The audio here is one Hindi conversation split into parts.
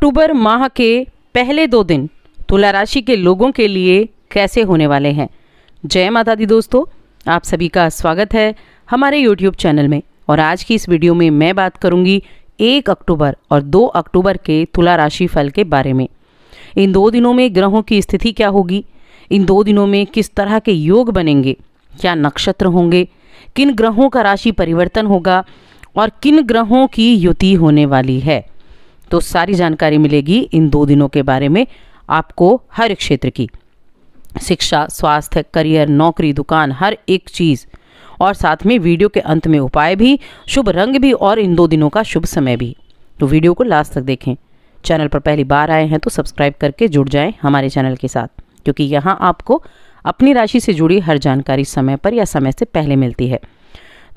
अक्टूबर माह के पहले दो दिन तुला राशि के लोगों के लिए कैसे होने वाले हैं जय माता दी दोस्तों आप सभी का स्वागत है हमारे YouTube चैनल में और आज की इस वीडियो में मैं बात करूंगी एक अक्टूबर और दो अक्टूबर के तुला राशि फल के बारे में इन दो दिनों में ग्रहों की स्थिति क्या होगी इन दो दिनों में किस तरह के योग बनेंगे क्या नक्षत्र होंगे किन ग्रहों का राशि परिवर्तन होगा और किन ग्रहों की युति होने वाली है तो सारी जानकारी मिलेगी इन दो दिनों के बारे में आपको हर क्षेत्र की शिक्षा स्वास्थ्य करियर नौकरी दुकान हर एक चीज़ और साथ में वीडियो के अंत में उपाय भी शुभ रंग भी और इन दो दिनों का शुभ समय भी तो वीडियो को लास्ट तक देखें चैनल पर पहली बार आए हैं तो सब्सक्राइब करके जुड़ जाएं हमारे चैनल के साथ क्योंकि यहाँ आपको अपनी राशि से जुड़ी हर जानकारी समय पर या समय से पहले मिलती है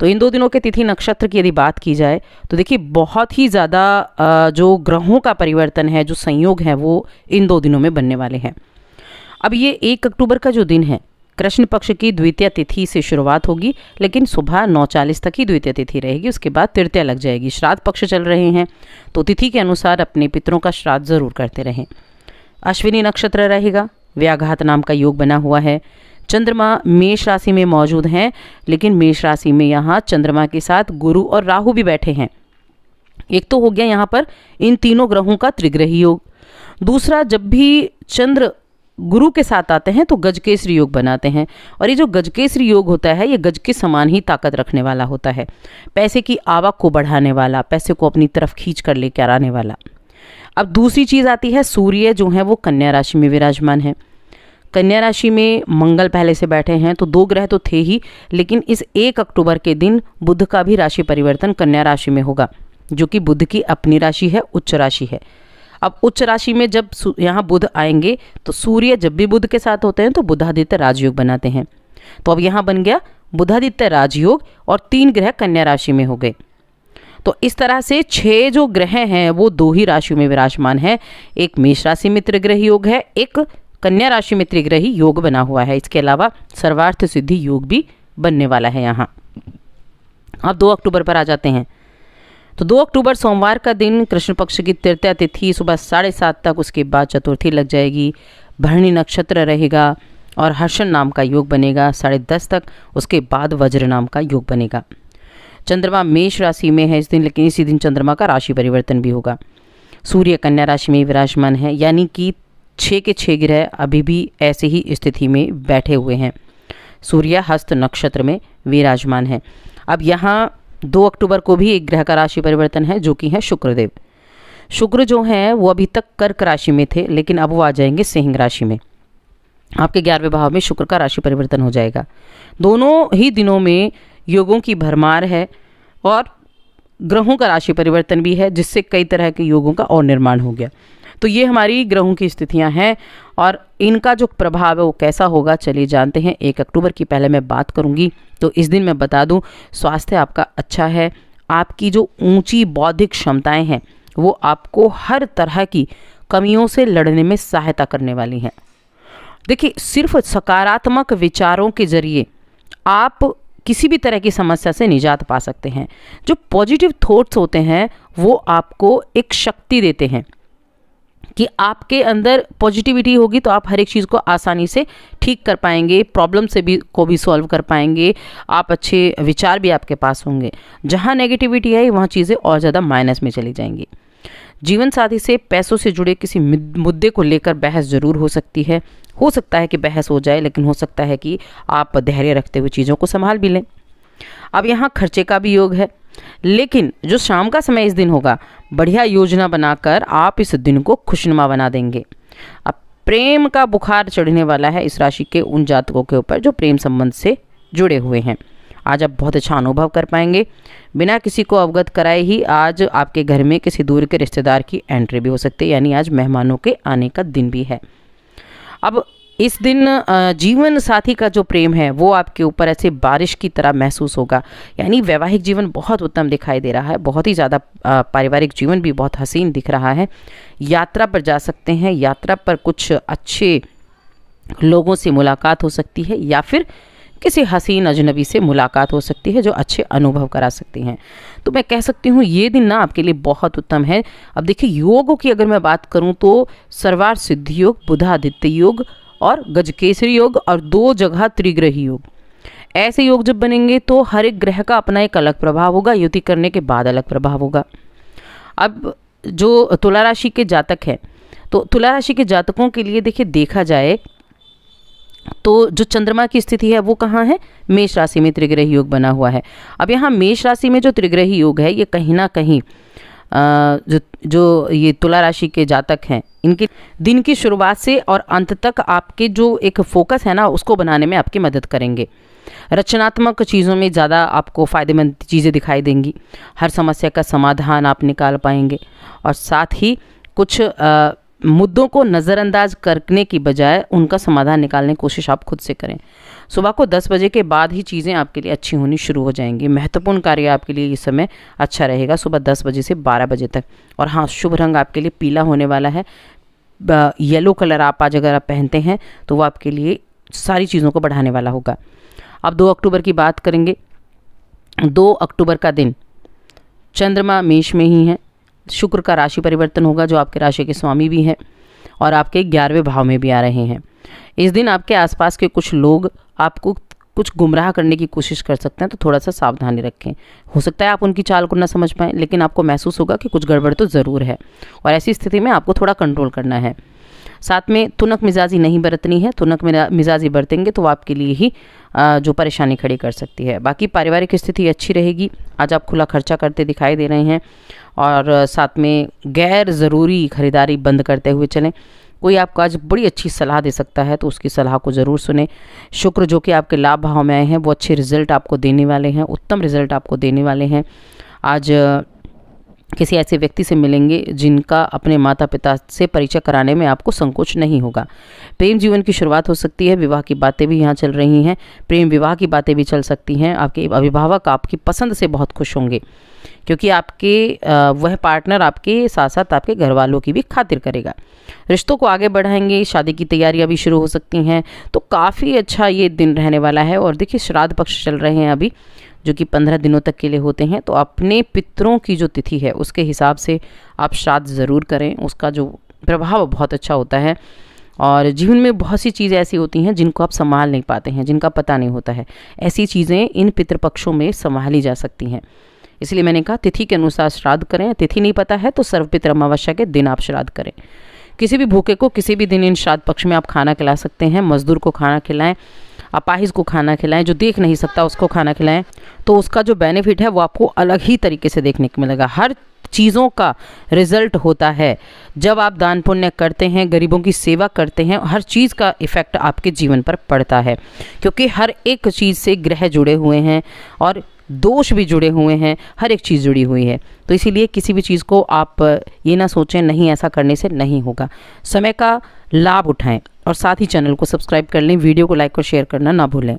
तो इन दो दिनों के तिथि नक्षत्र की यदि बात की जाए तो देखिए बहुत ही ज़्यादा जो ग्रहों का परिवर्तन है जो संयोग है वो इन दो दिनों में बनने वाले हैं अब ये एक अक्टूबर का जो दिन है कृष्ण पक्ष की द्वितीय तिथि से शुरुआत होगी लेकिन सुबह नौ चालीस तक ही द्वितीय तिथि रहेगी उसके बाद तृतीय लग जाएगी श्राद्ध पक्ष चल रहे हैं तो तिथि के अनुसार अपने पितरों का श्राद्ध ज़रूर करते रहें अश्विनी नक्षत्र रहेगा व्याघात नाम का योग बना हुआ है चंद्रमा मेष राशि में मौजूद हैं लेकिन मेष राशि में यहाँ चंद्रमा के साथ गुरु और राहु भी बैठे हैं एक तो हो गया यहाँ पर इन तीनों ग्रहों का त्रिग्रही योग दूसरा जब भी चंद्र गुरु के साथ आते हैं तो गजकेसरी योग बनाते हैं और ये जो गजकेसरी योग होता है ये गज के समान ही ताकत रखने वाला होता है पैसे की आवक को बढ़ाने वाला पैसे को अपनी तरफ खींच कर लेकर आने वाला अब दूसरी चीज़ आती है सूर्य जो है वो कन्या राशि में विराजमान है कन्या राशि में मंगल पहले से बैठे हैं तो दो ग्रह तो थे ही लेकिन इस एक अक्टूबर के दिन बुध का भी राशि परिवर्तन कन्या राशि में होगा जो कि बुध की अपनी राशि है उच्च राशि है अब उच्च राशि में जब यहाँ बुध आएंगे तो सूर्य जब भी बुध के साथ होते हैं तो बुधादित्य राजयोग बनाते हैं तो अब यहाँ बन गया बुधादित्य राजयोग और तीन ग्रह कन्या राशि में हो गए तो इस तरह से छह जो ग्रह हैं वो दो ही राशियों में विराजमान है एक मेष राशि मित्र ग्रह योग है एक कन्या राशि में त्रिग्रही योग बना हुआ है इसके अलावा सर्वार्थ सिद्धि योग भी बनने वाला है यहाँ अब दो अक्टूबर पर आ जाते हैं तो दो अक्टूबर सोमवार का दिन कृष्ण पक्ष की तृतीया तिथि सुबह साढ़े सात तक उसके बाद चतुर्थी लग जाएगी भरणी नक्षत्र रहेगा और हर्षण नाम का योग बनेगा साढ़े दस तक उसके बाद वज्र नाम का योग बनेगा चंद्रमा मेष राशि में है इस दिन लेकिन इसी दिन चंद्रमा का राशि परिवर्तन भी होगा सूर्य कन्या राशि में विराजमान है यानी कि छः के छः ग्रह अभी भी ऐसे ही स्थिति में बैठे हुए हैं हस्त नक्षत्र में विराजमान है अब यहाँ दो अक्टूबर को भी एक ग्रह का राशि परिवर्तन है जो कि है शुक्रदेव शुक्र जो हैं वो अभी तक कर्क राशि में थे लेकिन अब वो आ जाएंगे सिंह राशि में आपके ग्यारहवें भाव में शुक्र का राशि परिवर्तन हो जाएगा दोनों ही दिनों में योगों की भरमार है और ग्रहों का राशि परिवर्तन भी है जिससे कई तरह के योगों का और निर्माण हो गया तो ये हमारी ग्रहों की स्थितियाँ हैं और इनका जो प्रभाव है वो कैसा होगा चलिए जानते हैं एक अक्टूबर की पहले मैं बात करूंगी तो इस दिन मैं बता दूं स्वास्थ्य आपका अच्छा है आपकी जो ऊंची बौद्धिक क्षमताएं हैं वो आपको हर तरह की कमियों से लड़ने में सहायता करने वाली हैं देखिए सिर्फ सकारात्मक विचारों के जरिए आप किसी भी तरह की समस्या से निजात पा सकते हैं जो पॉजिटिव थॉट्स होते हैं वो आपको एक शक्ति देते हैं कि आपके अंदर पॉजिटिविटी होगी तो आप हर एक चीज़ को आसानी से ठीक कर पाएंगे प्रॉब्लम से भी को भी सॉल्व कर पाएंगे आप अच्छे विचार भी आपके पास होंगे जहाँ नेगेटिविटी है वहाँ चीज़ें और ज़्यादा माइनस में चली जाएंगी जीवन साथी से पैसों से जुड़े किसी मुद्दे को लेकर बहस ज़रूर हो सकती है हो सकता है कि बहस हो जाए लेकिन हो सकता है कि आप धैर्य रखते हुए चीज़ों को संभाल भी लें अब यहाँ खर्चे का भी योग है लेकिन जो शाम का समय इस दिन होगा बढ़िया योजना बनाकर आप इस दिन को खुशनुमा बना देंगे अब प्रेम का बुखार चढ़ने वाला है इस राशि के उन जातकों के ऊपर जो प्रेम संबंध से जुड़े हुए हैं आज आप बहुत अच्छा अनुभव कर पाएंगे बिना किसी को अवगत कराए ही आज आपके घर में किसी दूर के रिश्तेदार की एंट्री भी हो सकती है यानी आज मेहमानों के आने का दिन भी है अब इस दिन जीवन साथी का जो प्रेम है वो आपके ऊपर ऐसे बारिश की तरह महसूस होगा यानी वैवाहिक जीवन बहुत उत्तम दिखाई दे रहा है बहुत ही ज़्यादा पारिवारिक जीवन भी बहुत हसीन दिख रहा है यात्रा पर जा सकते हैं यात्रा पर कुछ अच्छे लोगों से मुलाकात हो सकती है या फिर किसी हसीन अजनबी से मुलाकात हो सकती है जो अच्छे अनुभव करा सकती हैं तो मैं कह सकती हूँ ये दिन ना आपके लिए बहुत उत्तम है अब देखिए योगों की अगर मैं बात करूँ तो सर्वार सिद्धि योग बुधादित्य योग और गजकेसरी योग और दो जगह त्रिग्रही योग ऐसे योग जब बनेंगे तो हर एक ग्रह का अपना एक अलग प्रभाव होगा युति करने के बाद अलग प्रभाव होगा अब जो तुला राशि के जातक है तो तुला राशि के जातकों के लिए देखिए देखा जाए तो जो चंद्रमा की स्थिति है वो कहाँ है मेष राशि में त्रिग्रही योग बना हुआ है अब यहाँ मेष राशि में जो त्रिग्रही योग है ये कहीं ना कहीं जो जो ये तुला राशि के जातक हैं इनके दिन की शुरुआत से और अंत तक आपके जो एक फोकस है ना उसको बनाने में आपकी मदद करेंगे रचनात्मक चीज़ों में ज़्यादा आपको फ़ायदेमंद चीज़ें दिखाई देंगी हर समस्या का समाधान आप निकाल पाएंगे और साथ ही कुछ आ, मुद्दों को नज़रअंदाज करने की बजाय उनका समाधान निकालने की कोशिश आप खुद से करें सुबह को 10 बजे के बाद ही चीज़ें आपके लिए अच्छी होनी शुरू हो जाएंगी महत्वपूर्ण कार्य आपके लिए इस समय अच्छा रहेगा सुबह 10 बजे से 12 बजे तक और हाँ शुभ रंग आपके लिए पीला होने वाला है येलो कलर आप आज अगर आप पहनते हैं तो वो आपके लिए सारी चीज़ों को बढ़ाने वाला होगा अब दो अक्टूबर की बात करेंगे दो अक्टूबर का दिन चंद्रमा मेष में ही है शुक्र का राशि परिवर्तन होगा जो आपके राशि के स्वामी भी हैं और आपके ग्यारहवें भाव में भी आ रहे हैं इस दिन आपके आसपास के कुछ लोग आपको कुछ गुमराह करने की कोशिश कर सकते हैं तो थोड़ा सा सावधानी रखें हो सकता है आप उनकी चाल को ना समझ पाएं लेकिन आपको महसूस होगा कि कुछ गड़बड़ तो ज़रूर है और ऐसी स्थिति में आपको थोड़ा कंट्रोल करना है साथ में तुनक मिजाजी नहीं बरतनी है तुनक मिजाजी बरतेंगे तो आपके लिए ही जो परेशानी खड़ी कर सकती है बाकी पारिवारिक स्थिति अच्छी रहेगी आज आप खुला खर्चा करते दिखाई दे रहे हैं और साथ में गैर ज़रूरी ख़रीदारी बंद करते हुए चलें कोई आपको आज बड़ी अच्छी सलाह दे सकता है तो उसकी सलाह को ज़रूर सुने शुक्र जो कि आपके लाभ भाव में आए हैं वो अच्छे रिजल्ट आपको देने वाले हैं उत्तम रिजल्ट आपको देने वाले हैं आज किसी ऐसे व्यक्ति से मिलेंगे जिनका अपने माता पिता से परिचय कराने में आपको संकोच नहीं होगा प्रेम जीवन की शुरुआत हो सकती है विवाह की बातें भी यहाँ चल रही हैं प्रेम विवाह की बातें भी चल सकती हैं आपके अभिभावक आपकी पसंद से बहुत खुश होंगे क्योंकि आपके वह पार्टनर आपके साथ साथ आपके घर वालों की भी खातिर करेगा रिश्तों को आगे बढ़ाएंगे शादी की तैयारियां भी शुरू हो सकती हैं तो काफ़ी अच्छा ये दिन रहने वाला है और देखिए श्राद्ध पक्ष चल रहे हैं अभी जो कि पंद्रह दिनों तक के लिए होते हैं तो अपने पितरों की जो तिथि है उसके हिसाब से आप श्राद्ध ज़रूर करें उसका जो प्रभाव बहुत अच्छा होता है और जीवन में बहुत सी चीज़ें ऐसी होती हैं जिनको आप संभाल नहीं पाते हैं जिनका पता नहीं होता है ऐसी चीज़ें इन पितृपक्षों में संभाली जा सकती हैं इसलिए मैंने कहा तिथि के अनुसार श्राद्ध करें तिथि नहीं पता है तो सर्वपित्र अमावस्या के दिन आप श्राद्ध करें किसी भी भूखे को किसी भी दिन इन श्राद्ध पक्ष में आप खाना खिला सकते हैं मजदूर को खाना खिलाएं अपाहिज को खाना खिलाएं जो देख नहीं सकता उसको खाना खिलाएं तो उसका जो बेनिफिट है वो आपको अलग ही तरीके से देखने को मिलेगा हर चीज़ों का रिजल्ट होता है जब आप दान पुण्य करते हैं गरीबों की सेवा करते हैं हर चीज़ का इफ़ेक्ट आपके जीवन पर पड़ता है क्योंकि हर एक चीज़ से ग्रह जुड़े हुए हैं और दोष भी जुड़े हुए हैं हर एक चीज़ जुड़ी हुई है तो इसीलिए किसी भी चीज़ को आप ये ना सोचें नहीं ऐसा करने से नहीं होगा समय का लाभ उठाएं और साथ ही चैनल को सब्सक्राइब कर लें वीडियो को लाइक और शेयर करना ना भूलें